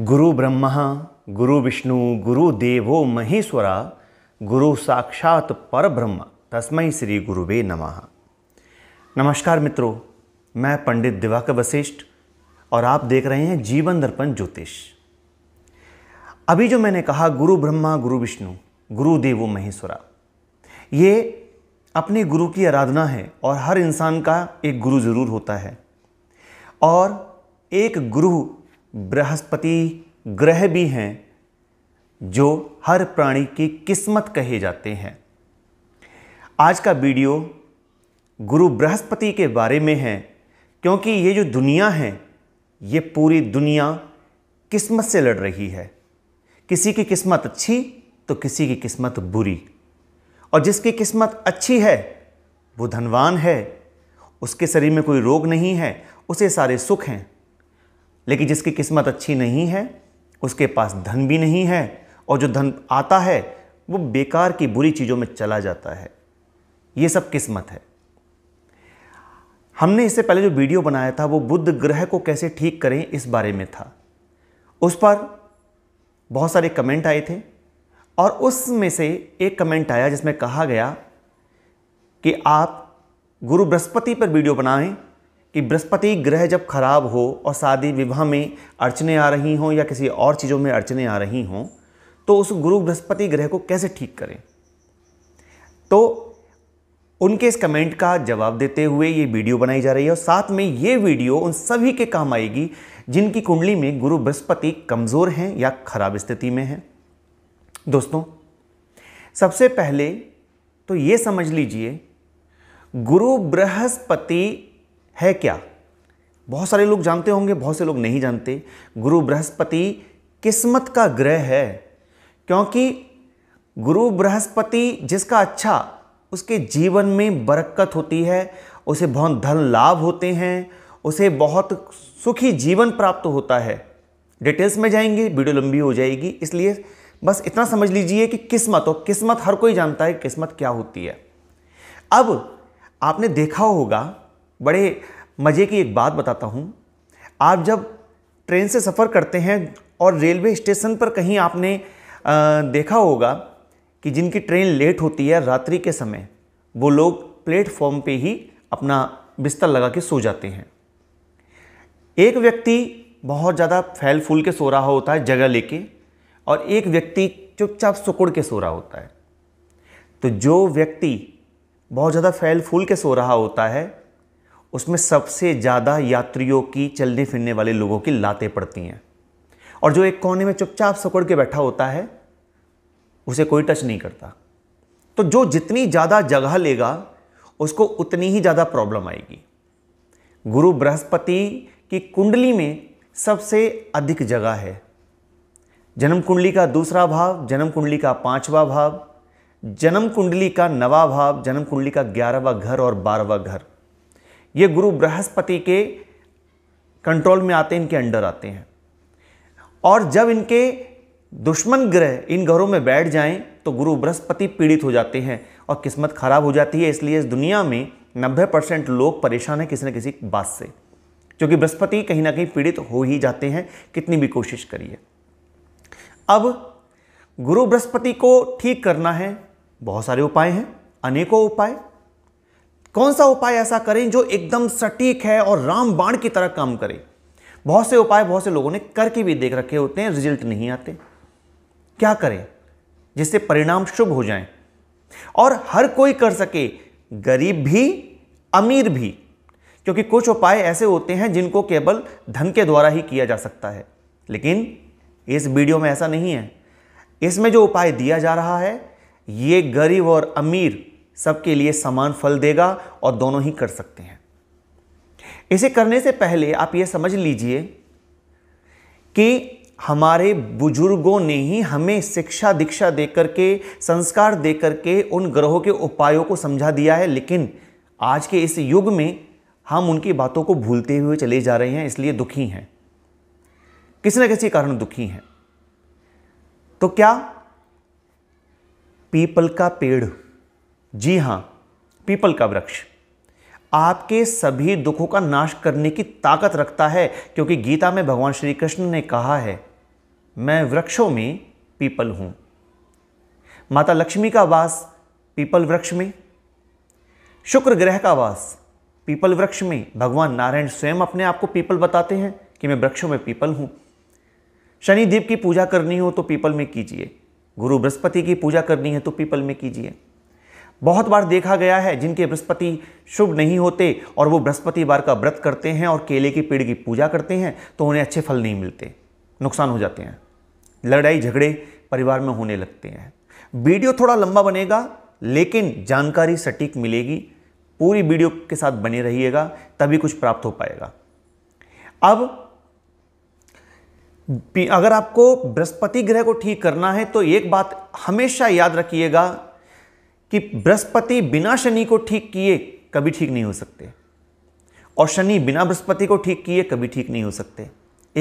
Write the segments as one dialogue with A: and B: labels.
A: गुरु ब्रह्मा गुरु विष्णु गुरु देवो महेश्वरा गुरु साक्षात पर ब्रह्म तस्मय श्री गुरुवे नमः नमस्कार मित्रों मैं पंडित दिवाकर वशिष्ठ और आप देख रहे हैं जीवन दर्पण ज्योतिष अभी जो मैंने कहा गुरु ब्रह्मा गुरु विष्णु गुरु देवो महेश्वरा ये अपने गुरु की आराधना है और हर इंसान का एक गुरु ज़रूर होता है और एक गुरु बृहस्पति ग्रह भी हैं जो हर प्राणी की किस्मत कहे जाते हैं आज का वीडियो गुरु बृहस्पति के बारे में है क्योंकि ये जो दुनिया है ये पूरी दुनिया किस्मत से लड़ रही है किसी की किस्मत अच्छी तो किसी की किस्मत बुरी और जिसकी किस्मत अच्छी है वो धनवान है उसके शरीर में कोई रोग नहीं है उसे सारे सुख हैं लेकिन जिसकी किस्मत अच्छी नहीं है उसके पास धन भी नहीं है और जो धन आता है वो बेकार की बुरी चीज़ों में चला जाता है ये सब किस्मत है हमने इससे पहले जो वीडियो बनाया था वो बुद्ध ग्रह को कैसे ठीक करें इस बारे में था उस पर बहुत सारे कमेंट आए थे और उसमें से एक कमेंट आया जिसमें कहा गया कि आप गुरु बृहस्पति पर वीडियो बनाएं कि बृहस्पति ग्रह जब खराब हो और शादी विवाह में अड़चने आ रही हों या किसी और चीज़ों में अड़चने आ रही हों तो उस गुरु बृहस्पति ग्रह को कैसे ठीक करें तो उनके इस कमेंट का जवाब देते हुए ये वीडियो बनाई जा रही है और साथ में ये वीडियो उन सभी के काम आएगी जिनकी कुंडली में गुरु बृहस्पति कमज़ोर हैं या खराब स्थिति में हैं दोस्तों सबसे पहले तो ये समझ लीजिए गुरु बृहस्पति है क्या बहुत सारे लोग जानते होंगे बहुत से लोग नहीं जानते गुरु बृहस्पति किस्मत का ग्रह है क्योंकि गुरु बृहस्पति जिसका अच्छा उसके जीवन में बरकत होती है उसे बहुत धन लाभ होते हैं उसे बहुत सुखी जीवन प्राप्त होता है डिटेल्स में जाएंगे वीडियो लंबी हो जाएगी इसलिए बस इतना समझ लीजिए कि किस्मत और किस्मत हर कोई जानता है किस्मत क्या होती है अब आपने देखा होगा बड़े मज़े की एक बात बताता हूँ आप जब ट्रेन से सफ़र करते हैं और रेलवे स्टेशन पर कहीं आपने आ, देखा होगा कि जिनकी ट्रेन लेट होती है रात्रि के समय वो लोग प्लेटफॉर्म पे ही अपना बिस्तर लगा के सो जाते हैं एक व्यक्ति बहुत ज़्यादा फैल फूल के सो रहा होता है जगह लेके और एक व्यक्ति चुपचाप सुकुड़ के सो रहा होता है तो जो व्यक्ति बहुत ज़्यादा फैल फूल के सो रहा होता है उसमें सबसे ज़्यादा यात्रियों की चलने फिरने वाले लोगों की लातें पड़ती हैं और जो एक कोने में चुपचाप सकड़ के बैठा होता है उसे कोई टच नहीं करता तो जो जितनी ज़्यादा जगह लेगा उसको उतनी ही ज़्यादा प्रॉब्लम आएगी गुरु बृहस्पति की कुंडली में सबसे अधिक जगह है जन्म कुंडली का दूसरा भाव जन्म कुंडली का पांचवा भाव जन्म कुंडली का नवा भाव जन्म कुंडली का ग्यारहवा घर और बारहवा घर ये गुरु बृहस्पति के कंट्रोल में आते हैं इनके अंडर आते हैं और जब इनके दुश्मन ग्रह इन घरों में बैठ जाएं तो गुरु बृहस्पति पीड़ित हो जाते हैं और किस्मत खराब हो जाती है इसलिए इस दुनिया में 90 परसेंट लोग परेशान हैं किसी न किसी बात से क्योंकि बृहस्पति कहीं ना कहीं पीड़ित हो ही जाते हैं कितनी भी कोशिश करिए अब गुरु बृहस्पति को ठीक करना है बहुत सारे उपाय हैं अनेकों उपाय कौन सा उपाय ऐसा करें जो एकदम सटीक है और रामबाण की तरह काम करे बहुत से उपाय बहुत से लोगों ने करके भी देख रखे होते हैं रिजल्ट नहीं आते क्या करें जिससे परिणाम शुभ हो जाएं और हर कोई कर सके गरीब भी अमीर भी क्योंकि कुछ उपाय ऐसे होते हैं जिनको केवल धन के द्वारा ही किया जा सकता है लेकिन इस वीडियो में ऐसा नहीं है इसमें जो उपाय दिया जा रहा है ये गरीब और अमीर सबके लिए समान फल देगा और दोनों ही कर सकते हैं इसे करने से पहले आप यह समझ लीजिए कि हमारे बुजुर्गों ने ही हमें शिक्षा दीक्षा देकर के संस्कार देकर के उन ग्रहों के उपायों को समझा दिया है लेकिन आज के इस युग में हम उनकी बातों को भूलते हुए चले जा रहे हैं इसलिए दुखी हैं किसी न किसी कारण दुखी हैं तो क्या पीपल का पेड़ जी हाँ पीपल का वृक्ष आपके सभी दुखों का नाश करने की ताकत रखता है क्योंकि गीता में भगवान श्री कृष्ण ने कहा है मैं वृक्षों में पीपल हूँ माता लक्ष्मी का वास पीपल वृक्ष में शुक्र ग्रह का वास पीपल वृक्ष में भगवान नारायण स्वयं अपने आप को पीपल बताते हैं कि मैं वृक्षों में पीपल हूँ शनिदेव की पूजा करनी हो तो पीपल में कीजिए गुरु बृहस्पति की पूजा करनी है तो पीपल में कीजिए बहुत बार देखा गया है जिनके बृहस्पति शुभ नहीं होते और वो बृहस्पतिवार का व्रत करते हैं और केले के पेड़ की पूजा करते हैं तो उन्हें अच्छे फल नहीं मिलते नुकसान हो जाते हैं लड़ाई झगड़े परिवार में होने लगते हैं वीडियो थोड़ा लंबा बनेगा लेकिन जानकारी सटीक मिलेगी पूरी वीडियो के साथ बने रहिएगा तभी कुछ प्राप्त हो पाएगा अब अगर आपको बृहस्पति ग्रह को ठीक करना है तो एक बात हमेशा याद रखिएगा कि बृहस्पति बिना शनि को ठीक किए कभी ठीक नहीं हो सकते और शनि बिना बृहस्पति को ठीक किए कभी ठीक नहीं हो सकते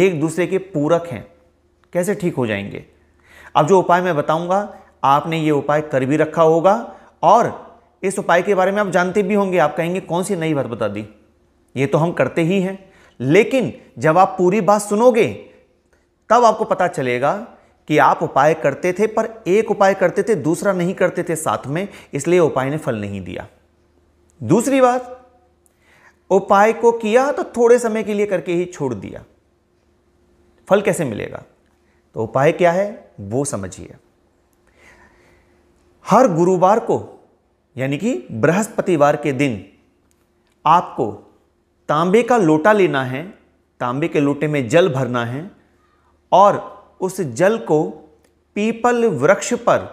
A: एक दूसरे के पूरक हैं कैसे ठीक हो जाएंगे अब जो उपाय मैं बताऊंगा आपने ये उपाय कर भी रखा होगा और इस उपाय के बारे में आप जानते भी होंगे आप कहेंगे कौन सी नई बात बता दी ये तो हम करते ही हैं लेकिन जब आप पूरी बात सुनोगे तब आपको पता चलेगा कि आप उपाय करते थे पर एक उपाय करते थे दूसरा नहीं करते थे साथ में इसलिए उपाय ने फल नहीं दिया दूसरी बात उपाय को किया तो थोड़े समय के लिए करके ही छोड़ दिया फल कैसे मिलेगा तो उपाय क्या है वो समझिए हर गुरुवार को यानी कि बृहस्पतिवार के दिन आपको तांबे का लोटा लेना है तांबे के लोटे में जल भरना है और उस जल को पीपल वृक्ष पर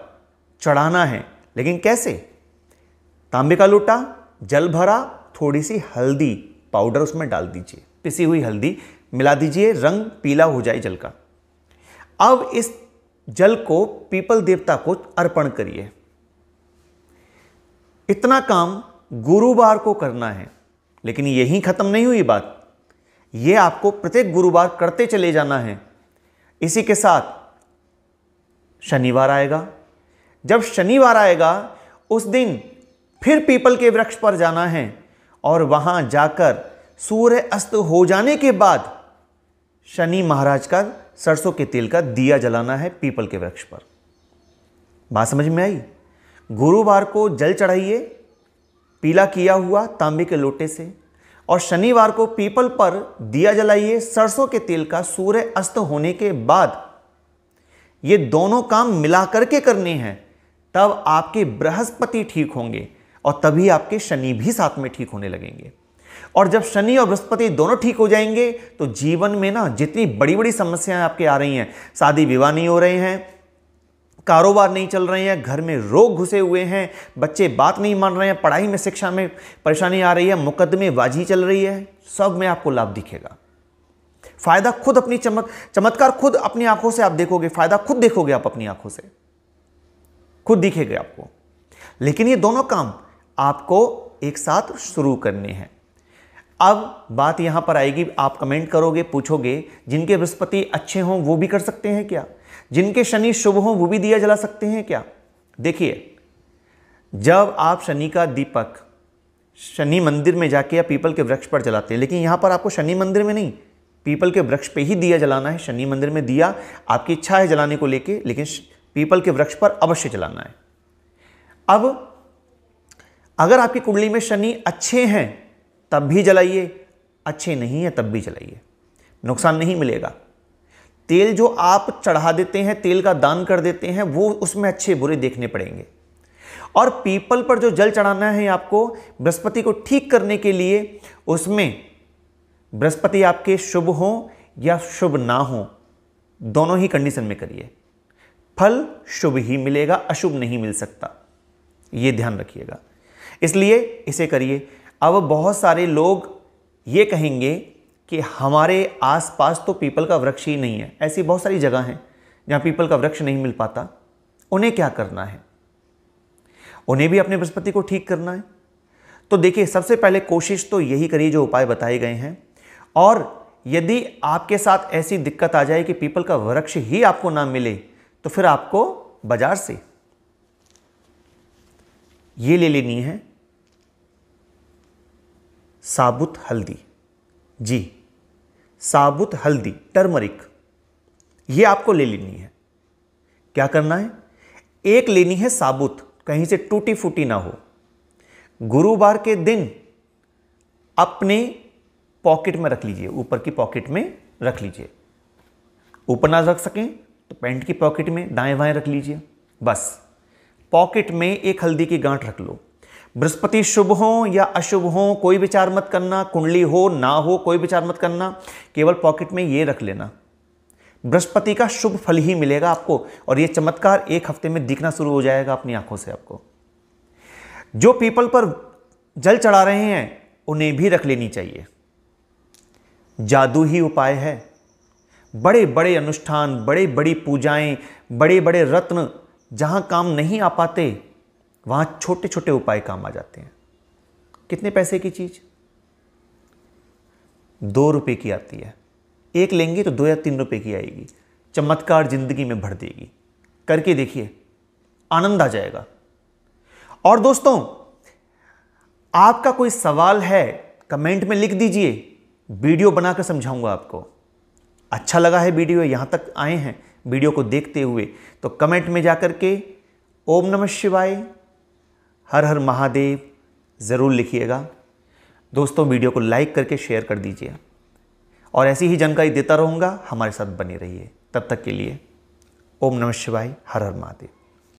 A: चढ़ाना है लेकिन कैसे तांबे का लोटा जल भरा थोड़ी सी हल्दी पाउडर उसमें डाल दीजिए पिसी हुई हल्दी मिला दीजिए रंग पीला हो जाए जल का अब इस जल को पीपल देवता को अर्पण करिए इतना काम गुरुवार को करना है लेकिन यही ख़त्म नहीं हुई बात यह आपको प्रत्येक गुरुवार करते चले जाना है इसी के साथ शनिवार आएगा जब शनिवार आएगा उस दिन फिर पीपल के वृक्ष पर जाना है और वहाँ जाकर सूर्य अस्त हो जाने के बाद शनि महाराज का सरसों के तेल का दिया जलाना है पीपल के वृक्ष पर बात समझ में आई गुरुवार को जल चढ़ाइए पीला किया हुआ तांबे के लोटे से और शनिवार को पीपल पर दिया जलाइए सरसों के तेल का सूर्य अस्त होने के बाद ये दोनों काम मिला करके करने हैं तब आपके बृहस्पति ठीक होंगे और तभी आपके शनि भी साथ में ठीक होने लगेंगे और जब शनि और बृहस्पति दोनों ठीक हो जाएंगे तो जीवन में ना जितनी बड़ी बड़ी समस्याएं आपके आ रही हैं शादी विवाह नहीं हो रहे हैं कारोबार नहीं चल रहे हैं घर में रोग घुसे हुए हैं बच्चे बात नहीं मान रहे हैं पढ़ाई में शिक्षा में परेशानी आ रही है मुकदमेबाजी चल रही है सब में आपको लाभ दिखेगा फायदा खुद अपनी चमक चमत्कार खुद अपनी आंखों से आप देखोगे फायदा खुद देखोगे आप अपनी आंखों से खुद दिखेगा आपको लेकिन ये दोनों काम आपको एक साथ शुरू करने हैं अब बात यहां पर आएगी आप कमेंट करोगे पूछोगे जिनके बृहस्पति अच्छे हों वो भी कर सकते हैं क्या जिनके शनि शुभ हो वो भी दिया जला सकते हैं क्या देखिए जब आप शनि का दीपक शनि मंदिर में जाके या पीपल के वृक्ष पर जलाते हैं लेकिन यहाँ पर आपको शनि मंदिर में नहीं पीपल के वृक्ष पे ही दिया जलाना है शनि मंदिर में दिया आपकी इच्छा है जलाने को लेके लेकिन पीपल के वृक्ष पर अवश्य जलाना है अब अगर आपकी कुंडली में शनि अच्छे हैं तब भी जलाइए अच्छे नहीं है तब भी जलाइए नुकसान नहीं मिलेगा तेल जो आप चढ़ा देते हैं तेल का दान कर देते हैं वो उसमें अच्छे बुरे देखने पड़ेंगे और पीपल पर जो जल चढ़ाना है आपको बृहस्पति को ठीक करने के लिए उसमें बृहस्पति आपके शुभ हो या शुभ ना हो दोनों ही कंडीशन में करिए फल शुभ ही मिलेगा अशुभ नहीं मिल सकता ये ध्यान रखिएगा इसलिए इसे करिए अब बहुत सारे लोग ये कहेंगे कि हमारे आसपास तो पीपल का वृक्ष ही नहीं है ऐसी बहुत सारी जगह हैं जहाँ पीपल का वृक्ष नहीं मिल पाता उन्हें क्या करना है उन्हें भी अपने बृहस्पति को ठीक करना है तो देखिए सबसे पहले कोशिश तो यही करिए जो उपाय बताए गए हैं और यदि आपके साथ ऐसी दिक्कत आ जाए कि पीपल का वृक्ष ही आपको ना मिले तो फिर आपको बाजार से ये ले लेनी है साबुत हल्दी जी साबुत हल्दी टर्मरिक ये आपको ले लेनी है क्या करना है एक लेनी है साबुत कहीं से टूटी फूटी ना हो गुरुवार के दिन अपने पॉकेट में रख लीजिए ऊपर की पॉकेट में रख लीजिए ऊपर ना रख सकें तो पैंट की पॉकेट में दाएं बाएं रख लीजिए बस पॉकेट में एक हल्दी की गांठ रख लो बृहस्पति शुभ हो या अशुभ हो कोई विचार मत करना कुंडली हो ना हो कोई विचार मत करना केवल पॉकेट में ये रख लेना बृहस्पति का शुभ फल ही मिलेगा आपको और ये चमत्कार एक हफ्ते में दिखना शुरू हो जाएगा अपनी आंखों से आपको जो पीपल पर जल चढ़ा रहे हैं उन्हें भी रख लेनी चाहिए जादू ही उपाय है बड़े बड़े अनुष्ठान बड़े बड़ी पूजाएं बड़े बड़े रत्न जहां काम नहीं आ पाते वहाँ छोटे छोटे उपाय काम आ जाते हैं कितने पैसे की चीज़ दो रुपए की आती है एक लेंगे तो दो या तीन रुपए की आएगी चमत्कार ज़िंदगी में भर देगी करके देखिए आनंद आ जाएगा और दोस्तों आपका कोई सवाल है कमेंट में लिख दीजिए वीडियो बनाकर समझाऊंगा आपको अच्छा लगा है वीडियो यहां तक आए हैं वीडियो को देखते हुए तो कमेंट में जाकर के ओम नमः शिवाय हर हर महादेव ज़रूर लिखिएगा दोस्तों वीडियो को लाइक करके शेयर कर दीजिए और ऐसी ही जानकारी देता रहूँगा हमारे साथ बने रहिए तब तक के लिए ओम नमः शिवाय हर हर महादेव